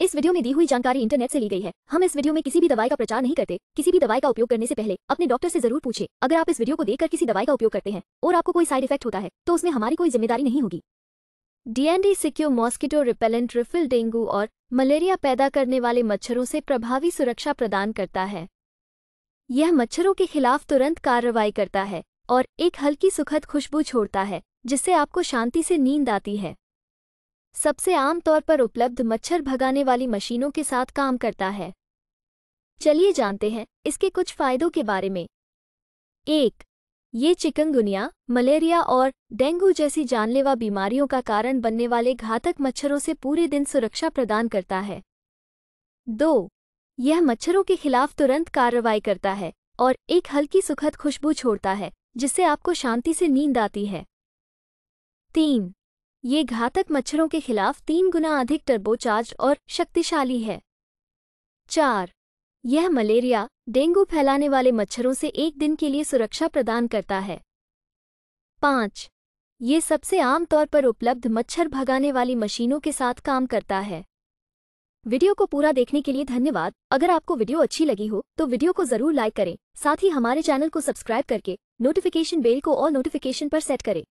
इस वीडियो में दी हुई जानकारी इंटरनेट से ली गई है हम इस वीडियो में किसी भी दवाई का प्रचार नहीं करते किसी भी दवाई का उपयोग करने से पहले अपने डॉक्टर से जरूर पूछे अगर आप इस वीडियो को देखकर किसी दवाई का उपयोग करते हैं और आपको कोई साइड इफेक्ट होता है तो उसमें हमारी कोई जिम्मेदारी नहीं होगी DND secure mosquito repellent refill dengue और मलेरिया पैदा करने वाले मच्छरों से प्रभावी सुरक्षा प्रदान करता है यह मच्छरों के खिलाफ तुरंत कार्रवाई करता है और एक हल्की सुखद खुशबू छोड़ता है जिससे आपको शांति से नींद आती है सबसे आम तौर पर उपलब्ध मच्छर भगाने वाली मशीनों के साथ काम करता है चलिए जानते हैं इसके कुछ फायदों के बारे में एक ये चिकनगुनिया मलेरिया और डेंगू जैसी जानलेवा बीमारियों का कारण बनने वाले घातक मच्छरों से पूरे दिन सुरक्षा प्रदान करता है दो यह मच्छरों के खिलाफ तुरंत कार्रवाई करता है और एक हल्की सुखद खुशबू छोड़ता है जिससे आपको शांति से नींद आती है तीन ये घातक मच्छरों के खिलाफ तीन गुना अधिक टर्बोचार्ज और शक्तिशाली है चार यह मलेरिया डेंगू फैलाने वाले मच्छरों से एक दिन के लिए सुरक्षा प्रदान करता है पाँच ये सबसे आम तौर पर उपलब्ध मच्छर भगाने वाली मशीनों के साथ काम करता है वीडियो को पूरा देखने के लिए धन्यवाद अगर आपको वीडियो अच्छी लगी हो तो वीडियो को जरूर लाइक करें साथ ही हमारे चैनल को सब्सक्राइब करके नोटिफिकेशन बेल को और नोटिफिकेशन पर सेट करें